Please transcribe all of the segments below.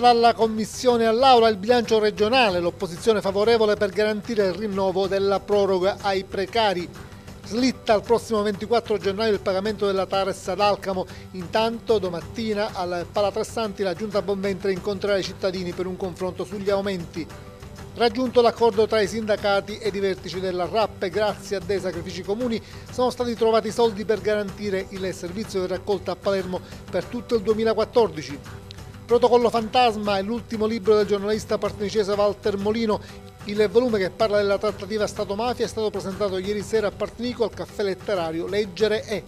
portata dalla Commissione all'Aula il bilancio regionale, l'opposizione favorevole per garantire il rinnovo della proroga ai precari. Slitta al prossimo 24 gennaio il pagamento della Tares ad Alcamo. Intanto domattina al Palatrassanti la Giunta Bonventre incontrerà i cittadini per un confronto sugli aumenti. Raggiunto l'accordo tra i sindacati ed i vertici della RAP, grazie a dei sacrifici comuni sono stati trovati soldi per garantire il servizio di raccolta a Palermo per tutto il 2014. Protocollo Fantasma è l'ultimo libro del giornalista partenecese Walter Molino. Il volume che parla della trattativa Stato-mafia è stato presentato ieri sera a Partenico al caffè letterario Leggere è.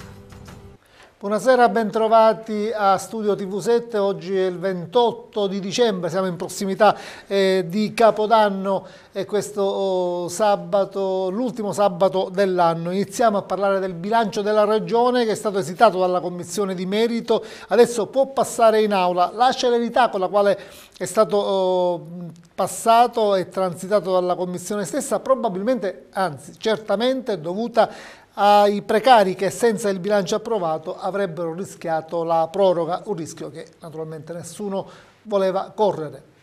Buonasera, bentrovati a Studio TV7, oggi è il 28 di dicembre, siamo in prossimità eh, di Capodanno e questo oh, sabato, l'ultimo sabato dell'anno. Iniziamo a parlare del bilancio della Regione che è stato esitato dalla Commissione di Merito, adesso può passare in aula. La celerità con la quale è stato oh, passato e transitato dalla Commissione stessa probabilmente, anzi certamente è dovuta ai precari che senza il bilancio approvato avrebbero rischiato la proroga, un rischio che naturalmente nessuno voleva correre.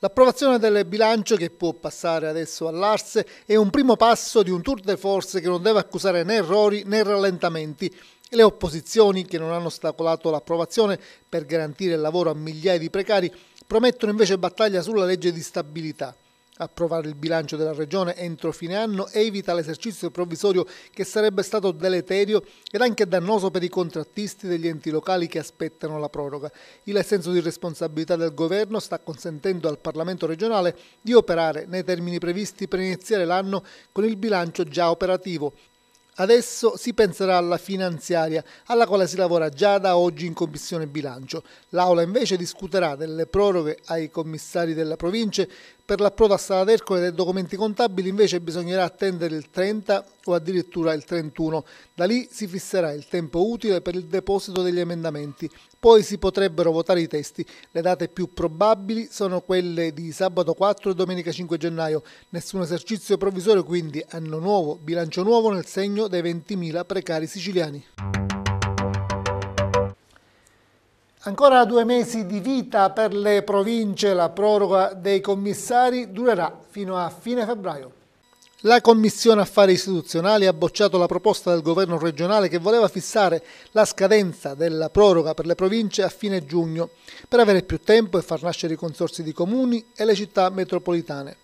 L'approvazione del bilancio che può passare adesso all'Arse è un primo passo di un tour de force che non deve accusare né errori né rallentamenti. Le opposizioni, che non hanno ostacolato l'approvazione per garantire il lavoro a migliaia di precari, promettono invece battaglia sulla legge di stabilità. Approvare il bilancio della regione entro fine anno evita l'esercizio provvisorio che sarebbe stato deleterio ed anche dannoso per i contrattisti degli enti locali che aspettano la proroga. Il senso di responsabilità del governo sta consentendo al Parlamento regionale di operare nei termini previsti per iniziare l'anno con il bilancio già operativo. Adesso si penserà alla finanziaria, alla quale si lavora già da oggi in Commissione Bilancio. L'Aula invece discuterà delle proroghe ai commissari della provincia per l'approdo a Sala d'Ercole dei documenti contabili invece bisognerà attendere il 30 o addirittura il 31. Da lì si fisserà il tempo utile per il deposito degli emendamenti. Poi si potrebbero votare i testi. Le date più probabili sono quelle di sabato 4 e domenica 5 gennaio. Nessun esercizio provvisorio quindi anno nuovo, bilancio nuovo nel segno dei 20.000 precari siciliani. Ancora due mesi di vita per le province, la proroga dei commissari durerà fino a fine febbraio. La Commissione Affari Istituzionali ha bocciato la proposta del governo regionale che voleva fissare la scadenza della proroga per le province a fine giugno per avere più tempo e far nascere i consorsi di comuni e le città metropolitane.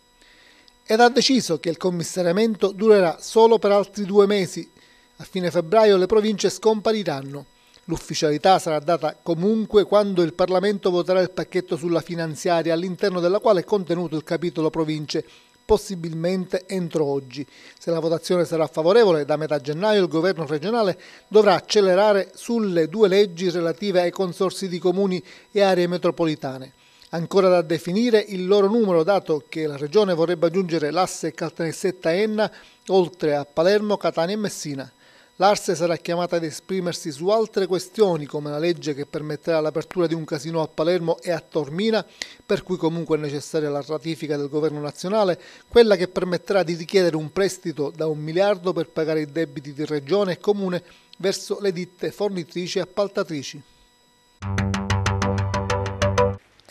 Ed ha deciso che il commissariamento durerà solo per altri due mesi. A fine febbraio le province scompariranno L'ufficialità sarà data comunque quando il Parlamento voterà il pacchetto sulla finanziaria, all'interno della quale è contenuto il capitolo province possibilmente entro oggi. Se la votazione sarà favorevole, da metà gennaio il governo regionale dovrà accelerare sulle due leggi relative ai consorsi di comuni e aree metropolitane. Ancora da definire il loro numero, dato che la regione vorrebbe aggiungere l'asse Caltanissetta-Enna, oltre a Palermo, Catania e Messina. L'Arse sarà chiamata ad esprimersi su altre questioni come la legge che permetterà l'apertura di un casino a Palermo e a Tormina, per cui comunque è necessaria la ratifica del governo nazionale, quella che permetterà di richiedere un prestito da un miliardo per pagare i debiti di regione e comune verso le ditte fornitrici e appaltatrici.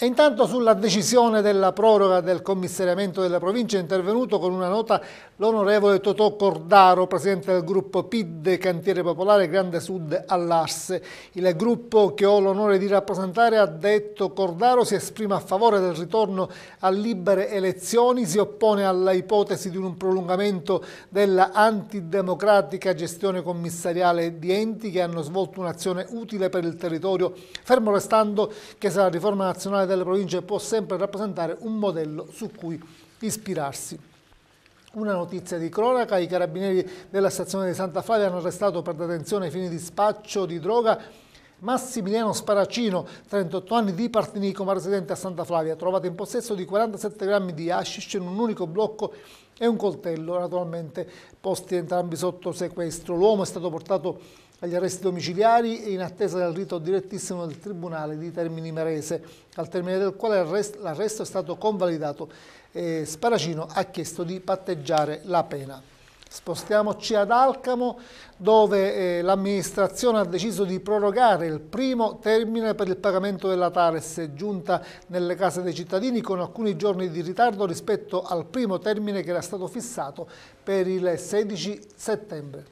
E intanto sulla decisione della proroga del commissariamento della provincia è intervenuto con una nota l'onorevole Totò Cordaro, presidente del gruppo PID Cantiere Popolare Grande Sud all'Arse. Il gruppo che ho l'onore di rappresentare ha detto Cordaro si esprime a favore del ritorno a libere elezioni, si oppone alla ipotesi di un prolungamento della antidemocratica gestione commissariale di enti che hanno svolto un'azione utile per il territorio, fermo restando che se la riforma nazionale del delle province può sempre rappresentare un modello su cui ispirarsi. Una notizia di cronaca, i carabinieri della stazione di Santa Flavia hanno arrestato per detenzione ai fini di spaccio di droga Massimiliano Sparacino, 38 anni di Partinico, ma residente a Santa Flavia, trovato in possesso di 47 grammi di hashish in un unico blocco e un coltello, naturalmente posti entrambi sotto sequestro. L'uomo è stato portato agli arresti domiciliari e in attesa del rito direttissimo del Tribunale di Termini Merese, al termine del quale l'arresto è stato convalidato e Sparacino ha chiesto di patteggiare la pena. Spostiamoci ad Alcamo dove eh, l'amministrazione ha deciso di prorogare il primo termine per il pagamento della Tares giunta nelle case dei cittadini con alcuni giorni di ritardo rispetto al primo termine che era stato fissato per il 16 settembre.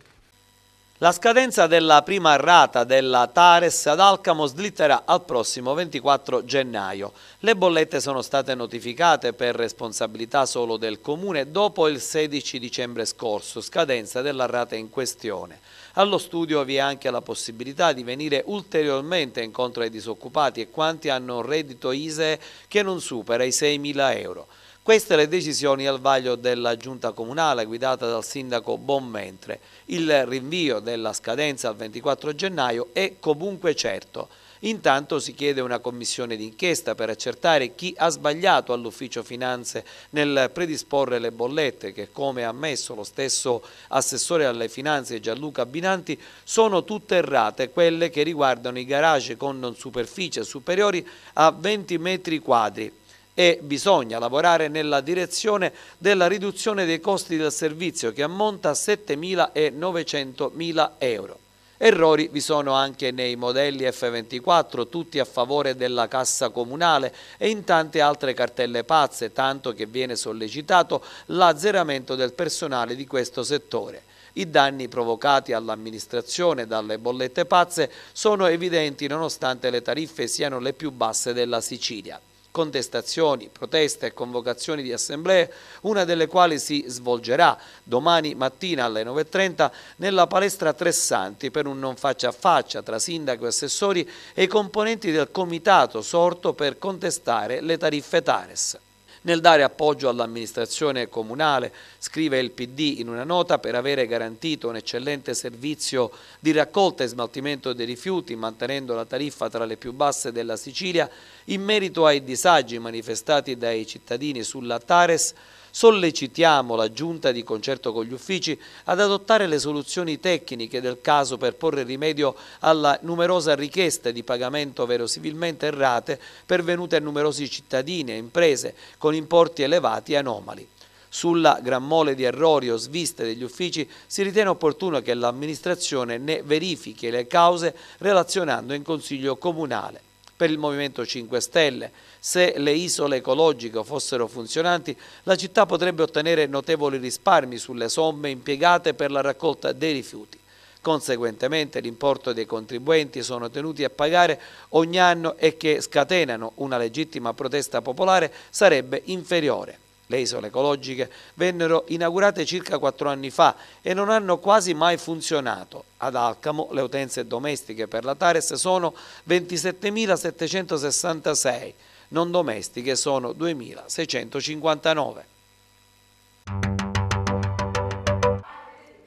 La scadenza della prima rata della Tares ad Alcamo slitterà al prossimo 24 gennaio. Le bollette sono state notificate per responsabilità solo del Comune dopo il 16 dicembre scorso, scadenza della rata in questione. Allo studio vi è anche la possibilità di venire ulteriormente incontro ai disoccupati e quanti hanno un reddito ISE che non supera i 6.000 euro. Queste le decisioni al vaglio della giunta comunale guidata dal sindaco Bonmentre. Il rinvio della scadenza al 24 gennaio è comunque certo. Intanto si chiede una commissione d'inchiesta per accertare chi ha sbagliato all'ufficio finanze nel predisporre le bollette che come ha ammesso lo stesso assessore alle finanze Gianluca Binanti sono tutte errate quelle che riguardano i garage con superficie superiori a 20 metri quadri e bisogna lavorare nella direzione della riduzione dei costi del servizio che ammonta a 7.900.000 euro. Errori vi sono anche nei modelli F24, tutti a favore della cassa comunale e in tante altre cartelle pazze, tanto che viene sollecitato l'azzeramento del personale di questo settore. I danni provocati all'amministrazione dalle bollette pazze sono evidenti nonostante le tariffe siano le più basse della Sicilia contestazioni, proteste e convocazioni di assemblee, una delle quali si svolgerà domani mattina alle 9.30 nella palestra Tressanti per un non faccia a faccia tra sindaco e assessori e i componenti del comitato sorto per contestare le tariffe Tares nel dare appoggio all'amministrazione comunale, scrive il PD in una nota per avere garantito un eccellente servizio di raccolta e smaltimento dei rifiuti, mantenendo la tariffa tra le più basse della Sicilia, in merito ai disagi manifestati dai cittadini sulla Tares, sollecitiamo la Giunta di concerto con gli uffici ad adottare le soluzioni tecniche del caso per porre rimedio alla numerosa richiesta di pagamento verosimilmente errate pervenute a numerosi cittadini e imprese con importi elevati e anomali. Sulla gran mole di errori o sviste degli uffici si ritiene opportuno che l'amministrazione ne verifichi le cause relazionando in consiglio comunale per il Movimento 5 Stelle. Se le isole ecologiche fossero funzionanti, la città potrebbe ottenere notevoli risparmi sulle somme impiegate per la raccolta dei rifiuti. Conseguentemente l'importo dei contribuenti sono tenuti a pagare ogni anno e che scatenano una legittima protesta popolare sarebbe inferiore le isole ecologiche, vennero inaugurate circa quattro anni fa e non hanno quasi mai funzionato. Ad Alcamo le utenze domestiche per la Tares sono 27.766, non domestiche sono 2.659.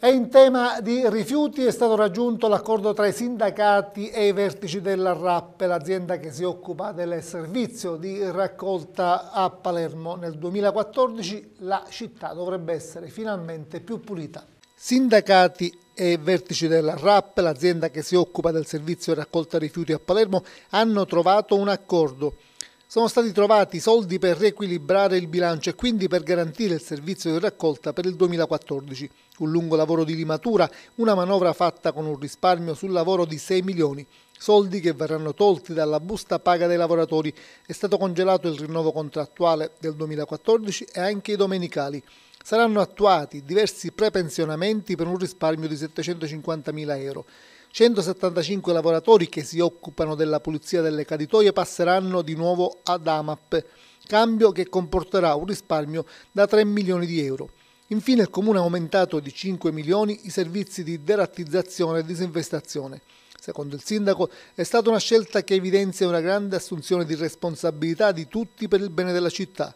E in tema di rifiuti è stato raggiunto l'accordo tra i sindacati e i vertici della RAP, l'azienda che si occupa del servizio di raccolta a Palermo. Nel 2014 la città dovrebbe essere finalmente più pulita. Sindacati e vertici della RAP, l'azienda che si occupa del servizio di raccolta rifiuti a Palermo, hanno trovato un accordo sono stati trovati soldi per riequilibrare il bilancio e quindi per garantire il servizio di raccolta per il 2014. Un lungo lavoro di limatura, una manovra fatta con un risparmio sul lavoro di 6 milioni, soldi che verranno tolti dalla busta paga dei lavoratori. È stato congelato il rinnovo contrattuale del 2014 e anche i domenicali. Saranno attuati diversi prepensionamenti per un risparmio di 750 mila euro. 175 lavoratori che si occupano della pulizia delle caditoie passeranno di nuovo ad AMAP, cambio che comporterà un risparmio da 3 milioni di euro. Infine il Comune ha aumentato di 5 milioni i servizi di derattizzazione e disinfestazione. Secondo il sindaco è stata una scelta che evidenzia una grande assunzione di responsabilità di tutti per il bene della città.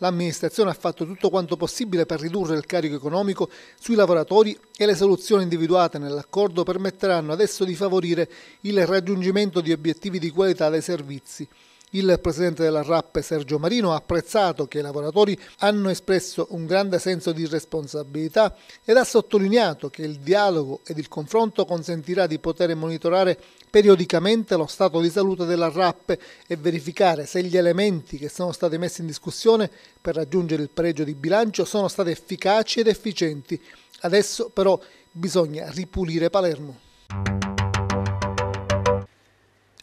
L'amministrazione ha fatto tutto quanto possibile per ridurre il carico economico sui lavoratori e le soluzioni individuate nell'accordo permetteranno adesso di favorire il raggiungimento di obiettivi di qualità dei servizi. Il presidente della RAP Sergio Marino ha apprezzato che i lavoratori hanno espresso un grande senso di responsabilità ed ha sottolineato che il dialogo ed il confronto consentirà di poter monitorare periodicamente lo stato di salute della RAP e verificare se gli elementi che sono stati messi in discussione per raggiungere il pareggio di bilancio sono stati efficaci ed efficienti. Adesso però bisogna ripulire Palermo.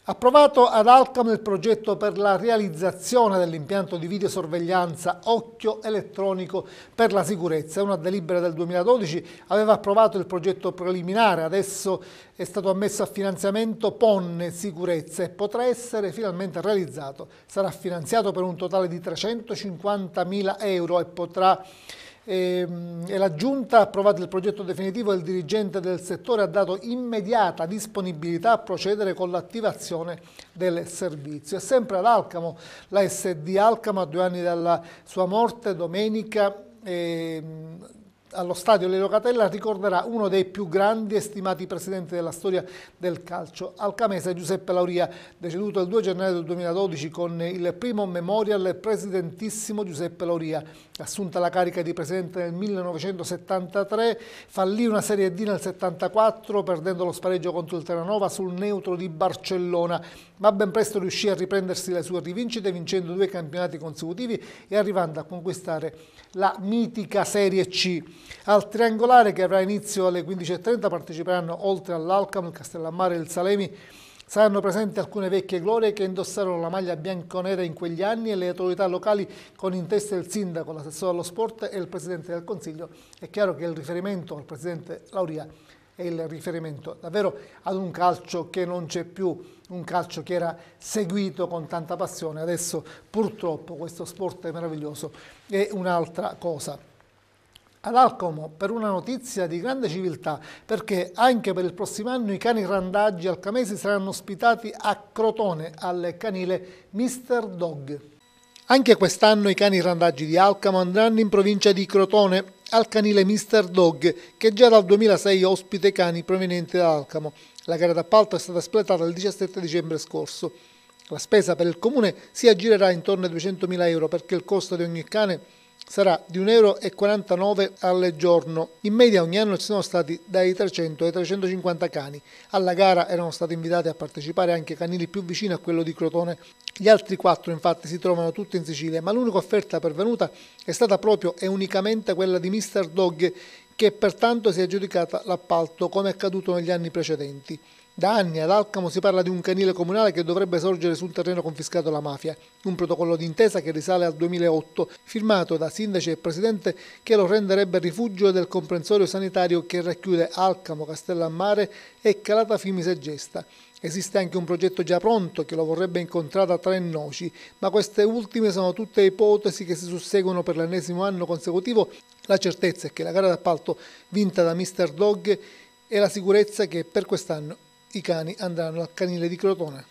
Approvato ad Alcamo il progetto per la realizzazione dell'impianto di videosorveglianza Occhio Elettronico per la Sicurezza. Una delibera del 2012 aveva approvato il progetto preliminare, adesso è stato ammesso a finanziamento Ponne Sicurezza e potrà essere finalmente realizzato. Sarà finanziato per un totale di 350.000 euro e potrà e, ehm, e la Giunta ha approvato il progetto definitivo e il dirigente del settore ha dato immediata disponibilità a procedere con l'attivazione del servizio. È sempre ad Alcamo, la SD Alcamo a due anni dalla sua morte, domenica, eh, allo stadio Lelio Catella ricorderà uno dei più grandi e stimati presidenti della storia del calcio alcamese Giuseppe Lauria, deceduto il 2 gennaio del 2012 con il primo memorial presidentissimo Giuseppe Lauria. Assunta la carica di presidente nel 1973, fallì una Serie D nel 74 perdendo lo spareggio contro il Terranova sul neutro di Barcellona, ma ben presto riuscì a riprendersi le sue rivincite vincendo due campionati consecutivi e arrivando a conquistare la mitica Serie C. Al triangolare che avrà inizio alle 15.30 parteciperanno oltre all'Alcam, il Castellammare e il Salemi Saranno presenti alcune vecchie glorie che indossarono la maglia bianconera in quegli anni e le autorità locali con in testa il sindaco, l'assessore allo sport e il presidente del consiglio. È chiaro che il riferimento al presidente Lauria è il riferimento davvero ad un calcio che non c'è più, un calcio che era seguito con tanta passione. Adesso purtroppo questo sport meraviglioso è un'altra cosa ad Alcomo per una notizia di grande civiltà, perché anche per il prossimo anno i cani randaggi alcamesi saranno ospitati a Crotone al canile Mister Dog. Anche quest'anno i cani randaggi di Alcamo andranno in provincia di Crotone al canile Mister Dog, che già dal 2006 ospita i cani provenienti da Alcamo. La gara d'appalto è stata espletata il 17 dicembre scorso. La spesa per il comune si aggirerà intorno ai 200.000 euro perché il costo di ogni cane sarà di 1,49 euro al giorno. In media ogni anno ci sono stati dai 300 ai 350 cani. Alla gara erano stati invitati a partecipare anche canili più vicini a quello di Crotone. Gli altri quattro infatti si trovano tutti in Sicilia, ma l'unica offerta pervenuta è stata proprio e unicamente quella di Mr. Dog, che pertanto si è aggiudicata l'appalto come accaduto negli anni precedenti. Da anni ad Alcamo si parla di un canile comunale che dovrebbe sorgere sul terreno confiscato alla mafia, un protocollo d'intesa che risale al 2008, firmato da sindaci e presidente che lo renderebbe rifugio del comprensorio sanitario che racchiude Alcamo, Castellammare e Calata Fimise Gesta. Esiste anche un progetto già pronto che lo vorrebbe incontrare a tre noci, ma queste ultime sono tutte ipotesi che si susseguono per l'ennesimo anno consecutivo. La certezza è che la gara d'appalto vinta da Mr. Dog e la sicurezza che per quest'anno i cani andranno al canile di Crotone.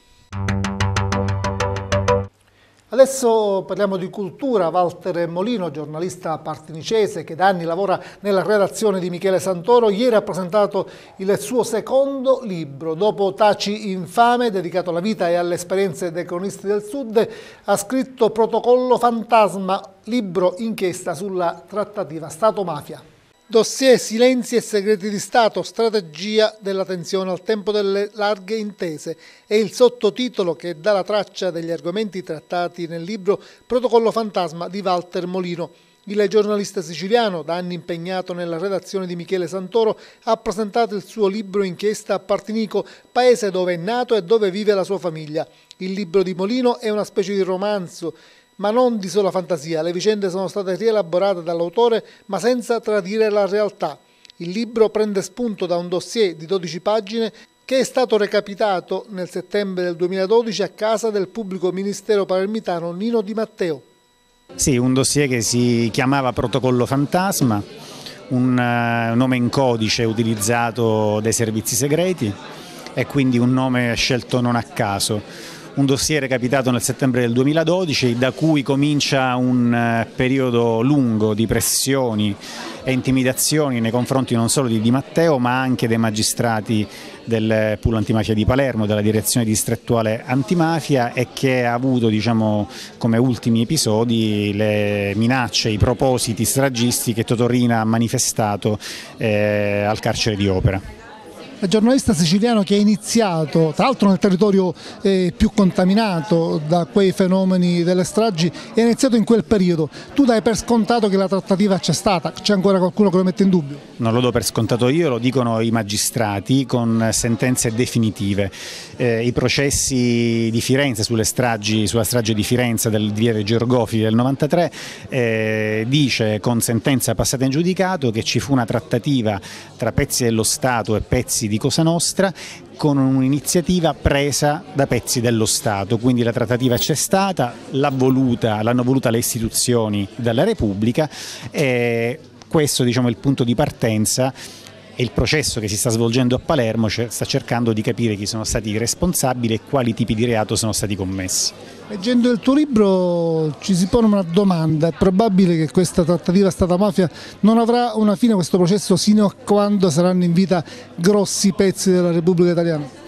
Adesso parliamo di cultura. Walter Molino, giornalista partinicese che da anni lavora nella redazione di Michele Santoro, ieri ha presentato il suo secondo libro. Dopo Taci Infame, dedicato alla vita e alle esperienze dei cronisti del Sud, ha scritto Protocollo Fantasma, libro inchiesta sulla trattativa Stato-Mafia. Dossier silenzi e segreti di Stato, strategia della tensione al tempo delle larghe intese è il sottotitolo che dà la traccia degli argomenti trattati nel libro Protocollo fantasma di Walter Molino. Il giornalista siciliano, da anni impegnato nella redazione di Michele Santoro, ha presentato il suo libro inchiesta a Partinico, paese dove è nato e dove vive la sua famiglia. Il libro di Molino è una specie di romanzo ma non di sola fantasia. Le vicende sono state rielaborate dall'autore, ma senza tradire la realtà. Il libro prende spunto da un dossier di 12 pagine che è stato recapitato nel settembre del 2012 a casa del pubblico ministero palermitano Nino Di Matteo. Sì, un dossier che si chiamava Protocollo Fantasma, un eh, nome in codice utilizzato dai servizi segreti e quindi un nome scelto non a caso un dossier capitato nel settembre del 2012 da cui comincia un eh, periodo lungo di pressioni e intimidazioni nei confronti non solo di Di Matteo ma anche dei magistrati del pool antimafia di Palermo, della direzione distrettuale antimafia e che ha avuto diciamo, come ultimi episodi le minacce, i propositi stragisti che Totorina ha manifestato eh, al carcere di Opera giornalista siciliano che è iniziato, tra l'altro nel territorio eh, più contaminato da quei fenomeni delle stragi, è iniziato in quel periodo. Tu dai per scontato che la trattativa c'è stata, c'è ancora qualcuno che lo mette in dubbio? Non lo do per scontato io, lo dicono i magistrati con sentenze definitive. Eh, I processi di Firenze sulle stragi, sulla strage di Firenze del Viere Gergofi del 93 eh, dice con sentenza passata in giudicato che ci fu una trattativa tra pezzi dello Stato e pezzi pezzi di Cosa Nostra con un'iniziativa presa da pezzi dello Stato, quindi la trattativa c'è stata, l'hanno voluta, voluta, le istituzioni della Repubblica e questo diciamo, è il punto di partenza e il processo che si sta svolgendo a Palermo cioè sta cercando di capire chi sono stati i responsabili e quali tipi di reato sono stati commessi. Leggendo il tuo libro ci si pone una domanda, è probabile che questa trattativa stata mafia non avrà una fine questo processo sino a quando saranno in vita grossi pezzi della Repubblica Italiana?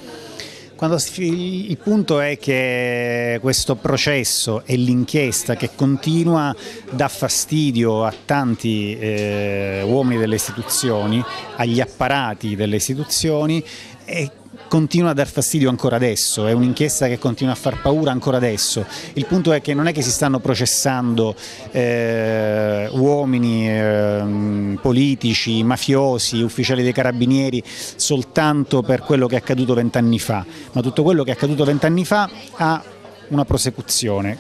Quando, il punto è che questo processo e l'inchiesta che continua dà fastidio a tanti eh, uomini delle istituzioni, agli apparati delle istituzioni e continua a dar fastidio ancora adesso, è un'inchiesta che continua a far paura ancora adesso. Il punto è che non è che si stanno processando eh, uomini, eh, politici, mafiosi, ufficiali dei carabinieri soltanto per quello che è accaduto vent'anni fa, ma tutto quello che è accaduto vent'anni fa ha una prosecuzione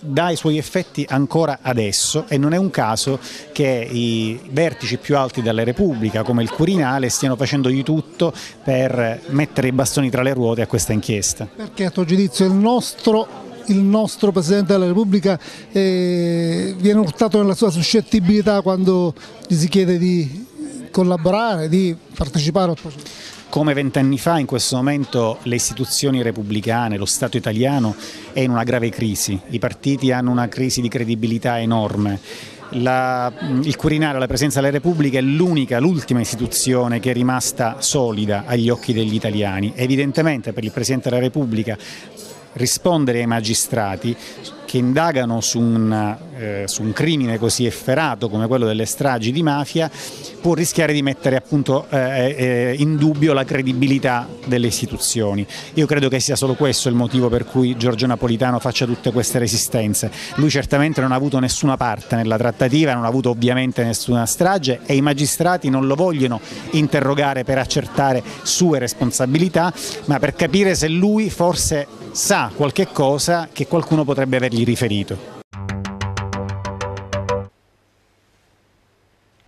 dà i suoi effetti ancora adesso e non è un caso che i vertici più alti della Repubblica come il Quirinale stiano facendo di tutto per mettere i bastoni tra le ruote a questa inchiesta. Perché a tuo giudizio il nostro il nostro Presidente della Repubblica eh, viene urtato nella sua suscettibilità quando gli si chiede di collaborare, di partecipare al processo? come vent'anni fa in questo momento le istituzioni repubblicane, lo Stato italiano è in una grave crisi, i partiti hanno una crisi di credibilità enorme. La, mm, il Quirinale, la presenza della Repubblica è l'unica, l'ultima istituzione che è rimasta solida agli occhi degli italiani. Evidentemente per il Presidente della Repubblica rispondere ai magistrati che indagano su un, eh, su un, crimine così efferato come quello delle stragi di mafia può rischiare di mettere appunto, eh, eh, eh, in dubbio la credibilità delle istituzioni. Io credo che sia solo questo il motivo per cui Giorgio Napolitano faccia tutte queste resistenze. Lui certamente non ha avuto nessuna parte nella trattativa, non ha avuto ovviamente nessuna strage e i magistrati non lo vogliono interrogare per accertare sue responsabilità, ma per capire se lui forse sa qualche cosa che qualcuno potrebbe avergli riferito.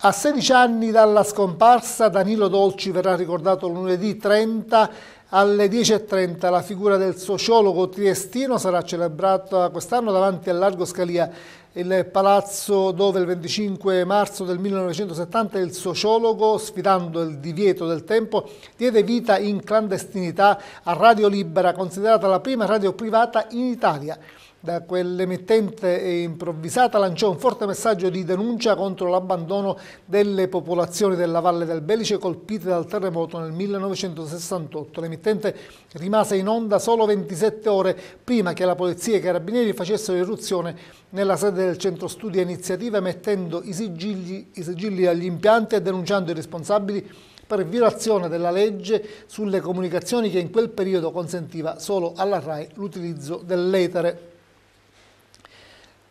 A 16 anni dalla scomparsa Danilo Dolci verrà ricordato lunedì 30 alle 10.30 la figura del sociologo triestino sarà celebrata quest'anno davanti al Largo Scalia, il palazzo dove il 25 marzo del 1970 il sociologo, sfidando il divieto del tempo, diede vita in clandestinità a Radio Libera, considerata la prima radio privata in Italia. Da quell'emittente improvvisata lanciò un forte messaggio di denuncia contro l'abbandono delle popolazioni della Valle del Belice colpite dal terremoto nel 1968. L'emittente rimase in onda solo 27 ore prima che la polizia e i carabinieri facessero irruzione nella sede del centro studi e iniziative mettendo i sigilli, i sigilli agli impianti e denunciando i responsabili per violazione della legge sulle comunicazioni che in quel periodo consentiva solo alla RAI l'utilizzo dell'etere.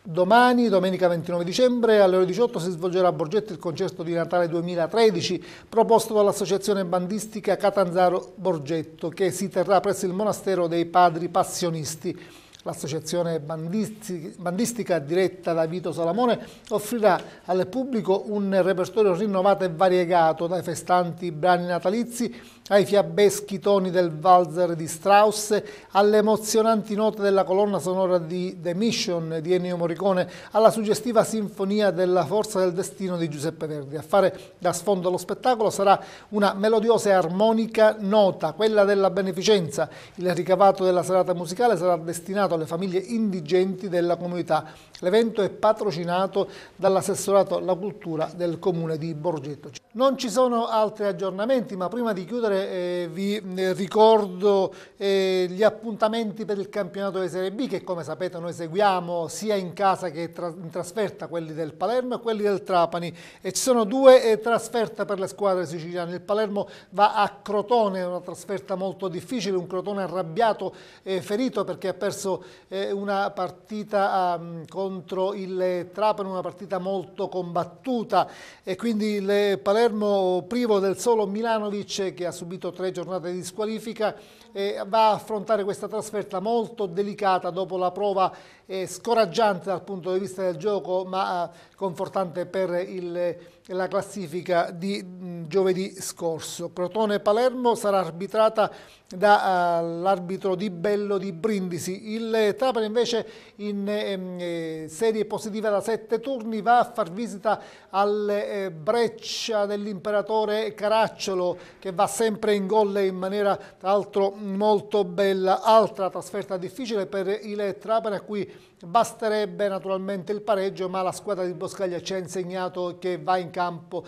Domani, domenica 29 dicembre, alle ore 18 si svolgerà a Borgetto il concerto di Natale 2013 proposto dall'associazione bandistica Catanzaro Borgetto che si terrà presso il monastero dei Padri Passionisti. L'associazione bandistica diretta da Vito Salamone offrirà al pubblico un repertorio rinnovato e variegato dai festanti brani natalizi ai fiabeschi toni del valzer di Strauss, alle emozionanti note della colonna sonora di The Mission di Ennio Morricone, alla suggestiva sinfonia della forza del destino di Giuseppe Verdi. A fare da sfondo allo spettacolo sarà una melodiosa e armonica nota, quella della beneficenza. Il ricavato della serata musicale sarà destinato dedicato alle famiglie indigenti della comunità. L'evento è patrocinato dall'assessorato alla cultura del comune di Borgetto. Non ci sono altri aggiornamenti, ma prima di chiudere eh, vi eh, ricordo eh, gli appuntamenti per il campionato di Serie B che come sapete noi seguiamo sia in casa che tra in trasferta, quelli del Palermo e quelli del Trapani. E ci sono due eh, trasferte per le squadre siciliane. Il Palermo va a Crotone, una trasferta molto difficile, un Crotone arrabbiato e eh, ferito perché ha perso eh, una partita um, contro il Trapano, una partita molto combattuta e quindi il Palermo privo del solo Milanovic che ha subito tre giornate di squalifica eh, va a affrontare questa trasferta molto delicata dopo la prova eh, scoraggiante dal punto di vista del gioco ma eh, confortante per il, la classifica di giovedì scorso. Crotone-Palermo sarà arbitrata dall'arbitro eh, Di Bello di Brindisi. Il Trapani invece in ehm, eh, serie positiva da sette turni va a far visita al eh, Breccia dell'imperatore Caracciolo che va sempre in gol in maniera tra l'altro molto bella. Altra trasferta difficile per il Trapani a cui basterebbe naturalmente il pareggio ma la squadra di Boscaglia ci ha insegnato che va in campo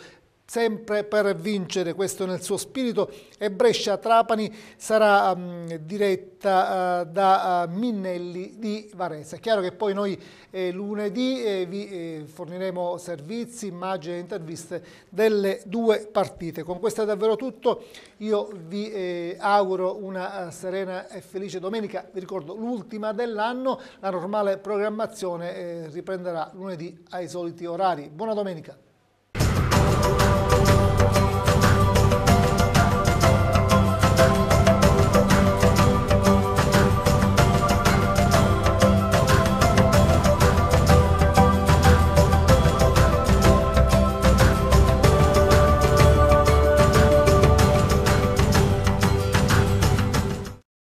Sempre per vincere, questo nel suo spirito, e Brescia-Trapani sarà um, diretta uh, da uh, Minnelli di Varese. È chiaro che poi noi eh, lunedì eh, vi eh, forniremo servizi, immagini e interviste delle due partite. Con questo è davvero tutto, io vi eh, auguro una serena e felice domenica, vi ricordo l'ultima dell'anno, la normale programmazione riprenderà lunedì ai soliti orari. Buona domenica!